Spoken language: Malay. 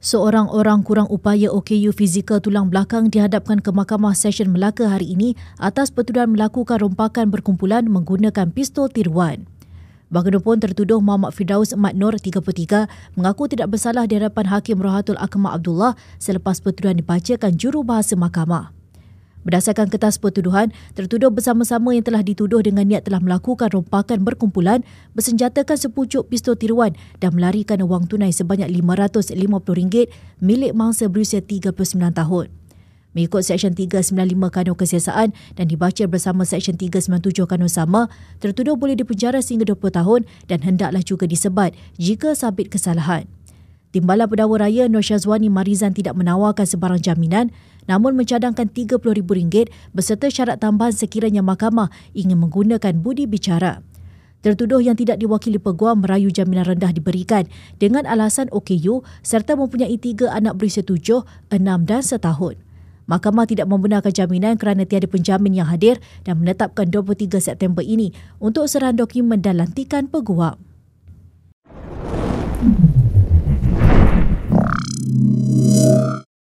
Seorang orang kurang upaya OKU fizikal tulang belakang dihadapkan ke Mahkamah Session Melaka hari ini atas pertuduhan melakukan rompakan berkumpulan menggunakan pistol tiruan. Bagaimanapun tertuduh Muhammad Firdaus Mat Nur 33 mengaku tidak bersalah di hadapan Hakim Rohatul Akmal Abdullah selepas pertuduhan dibacakan jurubahasa mahkamah. Berdasarkan kertas pertuduhan, tertuduh bersama-sama yang telah dituduh dengan niat telah melakukan rompakan berkumpulan, bersenjatakan sepucuk pistol tiruan dan melarikan wang tunai sebanyak RM550 milik mangsa berusia 39 tahun. Mengikut Seksyen 395 Kanun Kesiasaan dan dibaca bersama Seksyen 397 Kanun Sama, tertuduh boleh dipenjara sehingga 20 tahun dan hendaklah juga disebat jika sabit kesalahan. Timbalan Pendawa Raya Nur Syazwani Marizan tidak menawarkan sebarang jaminan namun mencadangkan RM30,000 berserta syarat tambahan sekiranya mahkamah ingin menggunakan budi bicara. Tertuduh yang tidak diwakili peguam merayu jaminan rendah diberikan dengan alasan OKU serta mempunyai tiga anak berusia tujuh, enam dan setahun. Mahkamah tidak membenarkan jaminan kerana tiada penjamin yang hadir dan menetapkan 23 September ini untuk serahan dokumen dan lantikan peguam.